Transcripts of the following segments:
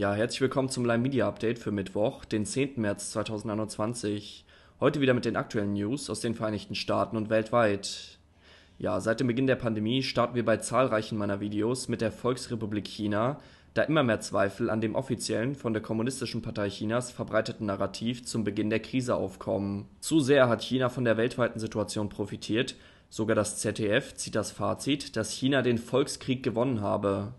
Ja, herzlich willkommen zum Lime Media Update für Mittwoch, den 10. März 2021. Heute wieder mit den aktuellen News aus den Vereinigten Staaten und weltweit. Ja, seit dem Beginn der Pandemie starten wir bei zahlreichen meiner Videos mit der Volksrepublik China, da immer mehr Zweifel an dem offiziellen, von der Kommunistischen Partei Chinas verbreiteten Narrativ zum Beginn der Krise aufkommen. Zu sehr hat China von der weltweiten Situation profitiert, sogar das ZDF zieht das Fazit, dass China den Volkskrieg gewonnen habe.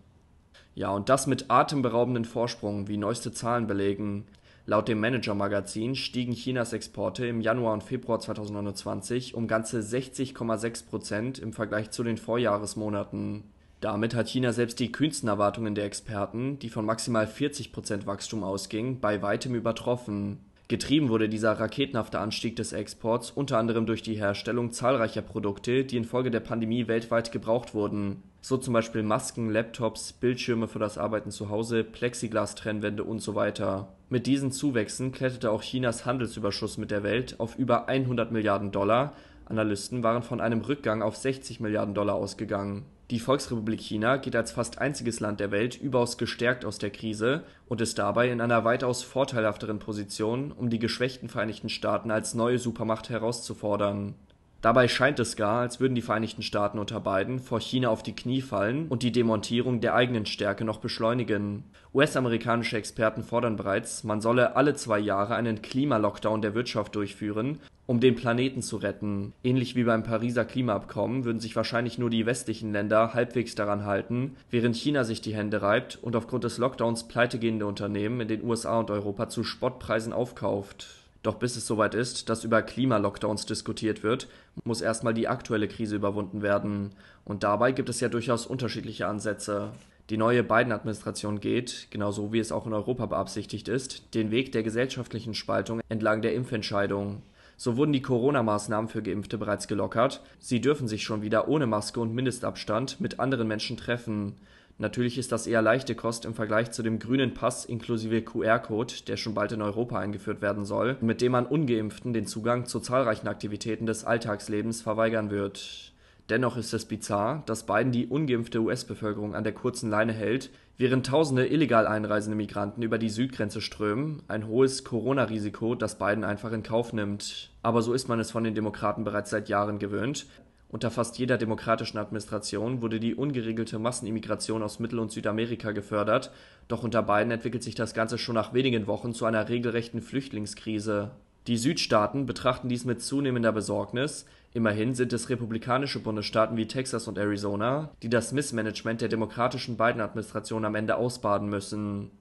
Ja, und das mit atemberaubenden Vorsprung, wie neueste Zahlen belegen. Laut dem Manager-Magazin stiegen Chinas Exporte im Januar und Februar 2029 um ganze 60,6 Prozent im Vergleich zu den Vorjahresmonaten. Damit hat China selbst die kühnsten Erwartungen der Experten, die von maximal 40 Prozent Wachstum ausgingen, bei weitem übertroffen. Getrieben wurde dieser raketenhafte Anstieg des Exports unter anderem durch die Herstellung zahlreicher Produkte, die infolge der Pandemie weltweit gebraucht wurden, so zum Beispiel Masken, Laptops, Bildschirme für das Arbeiten zu Hause, Plexiglas-Trennwände usw. Mit diesen Zuwächsen kletterte auch Chinas Handelsüberschuss mit der Welt auf über 100 Milliarden Dollar, Analysten waren von einem Rückgang auf 60 Milliarden Dollar ausgegangen die Volksrepublik China geht als fast einziges Land der Welt überaus gestärkt aus der Krise und ist dabei in einer weitaus vorteilhafteren Position, um die geschwächten Vereinigten Staaten als neue Supermacht herauszufordern Dabei scheint es gar, als würden die Vereinigten Staaten unter Biden vor China auf die Knie fallen und die Demontierung der eigenen Stärke noch beschleunigen. US-amerikanische Experten fordern bereits, man solle alle zwei Jahre einen Klimalockdown der Wirtschaft durchführen, um den Planeten zu retten. Ähnlich wie beim Pariser Klimaabkommen würden sich wahrscheinlich nur die westlichen Länder halbwegs daran halten, während China sich die Hände reibt und aufgrund des Lockdowns pleitegehende Unternehmen in den USA und Europa zu Spottpreisen aufkauft. Doch bis es soweit ist, dass über Klimalockdowns diskutiert wird, muss erstmal die aktuelle Krise überwunden werden. Und dabei gibt es ja durchaus unterschiedliche Ansätze. Die neue Biden-Administration geht, genauso wie es auch in Europa beabsichtigt ist, den Weg der gesellschaftlichen Spaltung entlang der Impfentscheidung. So wurden die Corona-Maßnahmen für Geimpfte bereits gelockert. Sie dürfen sich schon wieder ohne Maske und Mindestabstand mit anderen Menschen treffen. Natürlich ist das eher leichte Kost im Vergleich zu dem grünen Pass inklusive QR-Code, der schon bald in Europa eingeführt werden soll, mit dem man ungeimpften den Zugang zu zahlreichen Aktivitäten des Alltagslebens verweigern wird. Dennoch ist es bizarr, dass Biden die ungeimpfte US-Bevölkerung an der kurzen Leine hält, während tausende illegal einreisende Migranten über die Südgrenze strömen, ein hohes Corona-Risiko, das Biden einfach in Kauf nimmt. Aber so ist man es von den Demokraten bereits seit Jahren gewöhnt. Unter fast jeder demokratischen Administration wurde die ungeregelte Massenimmigration aus Mittel und Südamerika gefördert, doch unter beiden entwickelt sich das Ganze schon nach wenigen Wochen zu einer regelrechten Flüchtlingskrise. Die Südstaaten betrachten dies mit zunehmender Besorgnis, immerhin sind es republikanische Bundesstaaten wie Texas und Arizona, die das Missmanagement der demokratischen Biden-Administration am Ende ausbaden müssen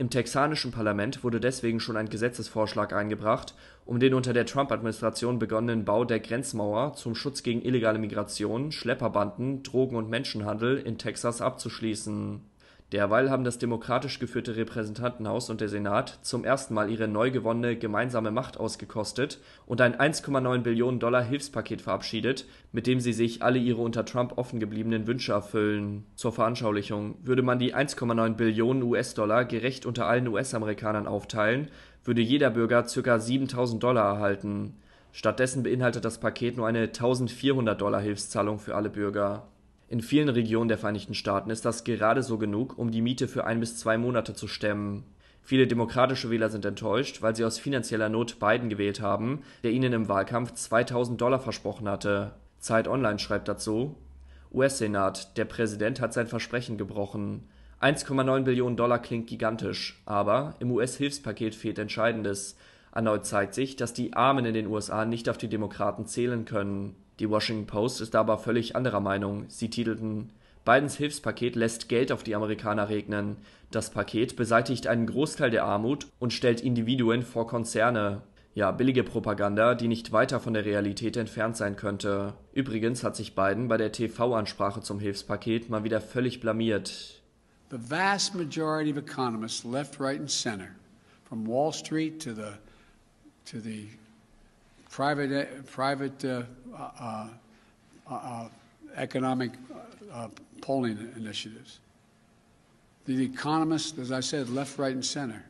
im texanischen Parlament wurde deswegen schon ein Gesetzesvorschlag eingebracht, um den unter der Trump-Administration begonnenen Bau der Grenzmauer zum Schutz gegen illegale Migration, Schlepperbanden, Drogen und Menschenhandel in Texas abzuschließen Derweil haben das demokratisch geführte Repräsentantenhaus und der Senat zum ersten Mal ihre neu gewonnene gemeinsame Macht ausgekostet und ein 1,9 Billionen Dollar Hilfspaket verabschiedet, mit dem sie sich alle ihre unter Trump offen gebliebenen Wünsche erfüllen. Zur Veranschaulichung: Würde man die 1,9 Billionen US-Dollar gerecht unter allen US-Amerikanern aufteilen, würde jeder Bürger ca. 7.000 Dollar erhalten. Stattdessen beinhaltet das Paket nur eine 1.400 Dollar Hilfszahlung für alle Bürger in vielen Regionen der Vereinigten Staaten ist das gerade so genug, um die Miete für ein bis zwei Monate zu stemmen. Viele demokratische Wähler sind enttäuscht, weil sie aus finanzieller Not Biden gewählt haben, der ihnen im Wahlkampf 2000 Dollar versprochen hatte. Zeit Online schreibt dazu: US-Senat, der Präsident hat sein Versprechen gebrochen. 1,9 Billionen Dollar klingt gigantisch, aber im US-Hilfspaket fehlt Entscheidendes. Erneut zeigt sich, dass die Armen in den USA nicht auf die Demokraten zählen können. Die Washington Post ist aber völlig anderer Meinung. Sie titelten: Bidens Hilfspaket lässt Geld auf die Amerikaner regnen. Das Paket beseitigt einen Großteil der Armut und stellt Individuen vor Konzerne. Ja, billige Propaganda, die nicht weiter von der Realität entfernt sein könnte. Übrigens hat sich Biden bei der TV-Ansprache zum Hilfspaket mal wieder völlig blamiert. The vast majority of economists left, right and center, from Wall Street to the to the private, uh, private uh, uh, uh, uh economic uh, polling initiatives. The economists, as I said, left, right and center.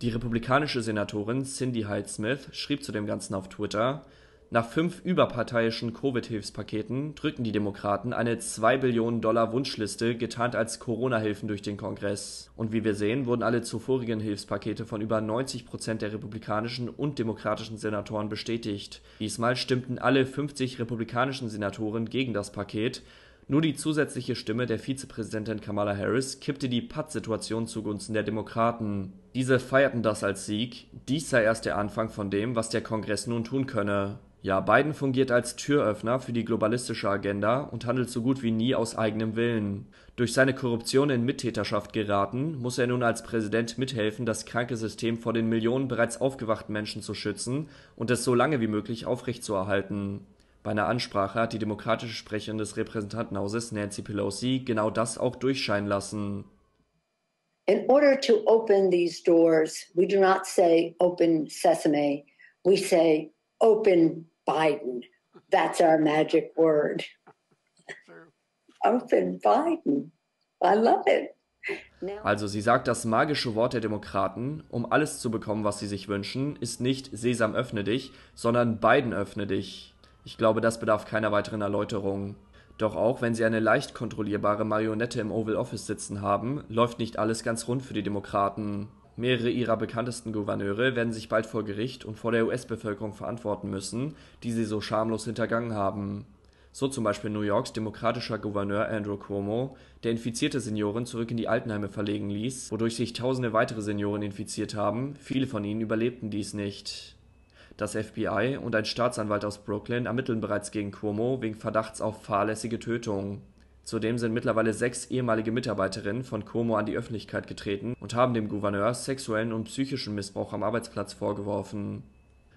Die republikanische Senatorin Cindy Hyde-Smith schrieb zu dem Ganzen auf Twitter, nach fünf überparteiischen Covid-Hilfspaketen drücken die Demokraten eine 2 Billionen Dollar Wunschliste getarnt als Corona-Hilfen durch den Kongress. Und wie wir sehen, wurden alle zuvorigen Hilfspakete von über 90 Prozent der republikanischen und demokratischen Senatoren bestätigt. Diesmal stimmten alle 50 republikanischen Senatoren gegen das Paket, nur die zusätzliche Stimme der Vizepräsidentin Kamala Harris kippte die Pattsituation zugunsten der Demokraten. Diese feierten das als Sieg, dies sei erst der Anfang von dem, was der Kongress nun tun könne. Ja, Biden fungiert als Türöffner für die globalistische Agenda und handelt so gut wie nie aus eigenem Willen. Durch seine Korruption in Mittäterschaft geraten, muss er nun als Präsident mithelfen, das kranke System vor den Millionen bereits aufgewachten Menschen zu schützen und es so lange wie möglich aufrechtzuerhalten. Bei einer Ansprache hat die demokratische Sprecherin des Repräsentantenhauses Nancy Pelosi genau das auch durchscheinen lassen. In order to open these doors, we do not say open sesame, we say open Biden. That's our magic word. Open Biden. I love it. Also sie sagt, das magische Wort der Demokraten, um alles zu bekommen, was sie sich wünschen, ist nicht Sesam öffne dich, sondern Biden öffne dich. Ich glaube, das bedarf keiner weiteren Erläuterung. Doch auch wenn sie eine leicht kontrollierbare Marionette im Oval Office sitzen haben, läuft nicht alles ganz rund für die Demokraten. Mehrere ihrer bekanntesten Gouverneure werden sich bald vor Gericht und vor der US-Bevölkerung verantworten müssen, die sie so schamlos hintergangen haben. So zum Beispiel New Yorks demokratischer Gouverneur Andrew Cuomo, der infizierte Senioren zurück in die Altenheime verlegen ließ, wodurch sich tausende weitere Senioren infiziert haben, viele von ihnen überlebten dies nicht. Das FBI und ein Staatsanwalt aus Brooklyn ermitteln bereits gegen Cuomo wegen Verdachts auf fahrlässige Tötung Zudem sind mittlerweile sechs ehemalige Mitarbeiterinnen von Como an die Öffentlichkeit getreten und haben dem Gouverneur sexuellen und psychischen Missbrauch am Arbeitsplatz vorgeworfen.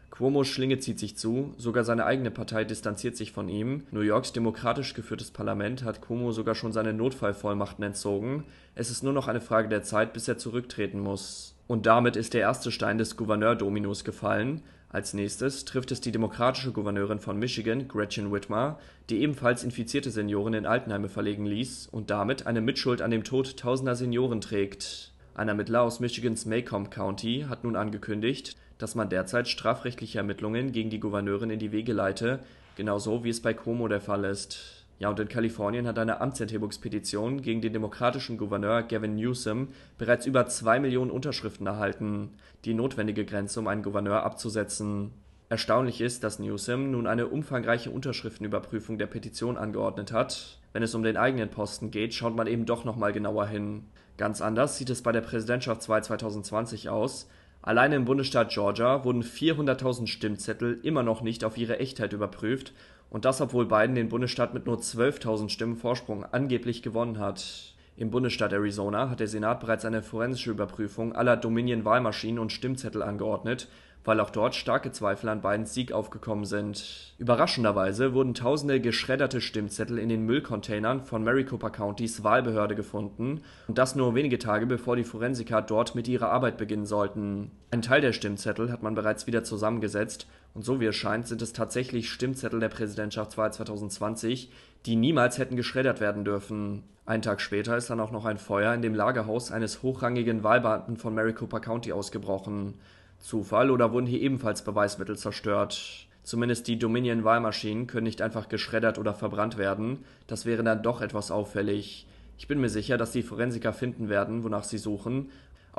Cuomos Schlinge zieht sich zu, sogar seine eigene Partei distanziert sich von ihm, New Yorks demokratisch geführtes Parlament hat Cuomo sogar schon seine Notfallvollmachten entzogen, es ist nur noch eine Frage der Zeit, bis er zurücktreten muss. Und damit ist der erste Stein des Gouverneur-Dominos gefallen als Nächstes trifft es die demokratische Gouverneurin von Michigan, Gretchen Whitmer, die ebenfalls infizierte Senioren in Altenheime verlegen ließ und damit eine Mitschuld an dem Tod tausender Senioren trägt. Ein Ermittler aus Michigans Maycomb County hat nun angekündigt, dass man derzeit strafrechtliche Ermittlungen gegen die Gouverneurin in die Wege leite, genauso wie es bei Como der Fall ist ja, und in Kalifornien hat eine Amtsenthebungspetition gegen den demokratischen Gouverneur Gavin Newsom bereits über zwei Millionen Unterschriften erhalten, die notwendige Grenze, um einen Gouverneur abzusetzen. Erstaunlich ist, dass Newsom nun eine umfangreiche Unterschriftenüberprüfung der Petition angeordnet hat. Wenn es um den eigenen Posten geht, schaut man eben doch nochmal genauer hin. Ganz anders sieht es bei der Präsidentschaftswahl 2020 aus. Allein im Bundesstaat Georgia wurden 400.000 Stimmzettel immer noch nicht auf ihre Echtheit überprüft und das, obwohl Biden den Bundesstaat mit nur 12.000 Stimmen Vorsprung angeblich gewonnen hat. Im Bundesstaat Arizona hat der Senat bereits eine forensische Überprüfung aller Dominion-Wahlmaschinen und Stimmzettel angeordnet, weil auch dort starke Zweifel an Bidens Sieg aufgekommen sind. Überraschenderweise wurden tausende geschredderte Stimmzettel in den Müllcontainern von Maricopa Countys Wahlbehörde gefunden und das nur wenige Tage bevor die Forensiker dort mit ihrer Arbeit beginnen sollten. Ein Teil der Stimmzettel hat man bereits wieder zusammengesetzt und so wie es scheint, sind es tatsächlich Stimmzettel der Präsidentschaftswahl 2020, die niemals hätten geschreddert werden dürfen. Einen Tag später ist dann auch noch ein Feuer in dem Lagerhaus eines hochrangigen Wahlbeamten von Maricopa County ausgebrochen. Zufall oder wurden hier ebenfalls Beweismittel zerstört? Zumindest die Dominion-Wahlmaschinen können nicht einfach geschreddert oder verbrannt werden. Das wäre dann doch etwas auffällig. Ich bin mir sicher, dass die Forensiker finden werden, wonach sie suchen,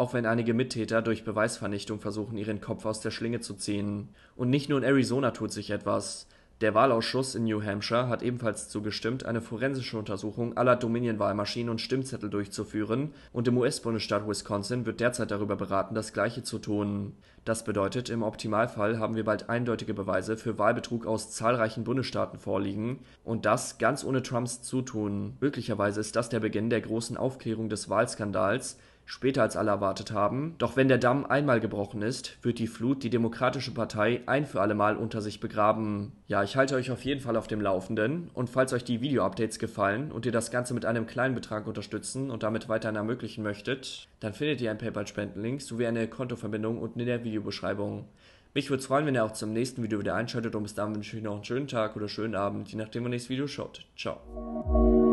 auch wenn einige Mittäter durch Beweisvernichtung versuchen, ihren Kopf aus der Schlinge zu ziehen. Und nicht nur in Arizona tut sich etwas. Der Wahlausschuss in New Hampshire hat ebenfalls zugestimmt, eine forensische Untersuchung aller Dominion-Wahlmaschinen und Stimmzettel durchzuführen, und im US-Bundesstaat Wisconsin wird derzeit darüber beraten, das Gleiche zu tun. Das bedeutet, im Optimalfall haben wir bald eindeutige Beweise für Wahlbetrug aus zahlreichen Bundesstaaten vorliegen, und das ganz ohne Trumps Zutun. Möglicherweise ist das der Beginn der großen Aufklärung des Wahlskandals, später als alle erwartet haben, doch wenn der Damm einmal gebrochen ist, wird die Flut die Demokratische Partei ein für allemal unter sich begraben. Ja, ich halte euch auf jeden Fall auf dem Laufenden und falls euch die Video-Updates gefallen und ihr das Ganze mit einem kleinen Betrag unterstützen und damit weiterhin ermöglichen möchtet, dann findet ihr einen PayPal-Spendenlink sowie eine Kontoverbindung unten in der Videobeschreibung. Mich würde es freuen, wenn ihr auch zum nächsten Video wieder einschaltet und bis dahin wünsche ich euch noch einen schönen Tag oder schönen Abend, je nachdem, wann ihr das Video schaut. Ciao.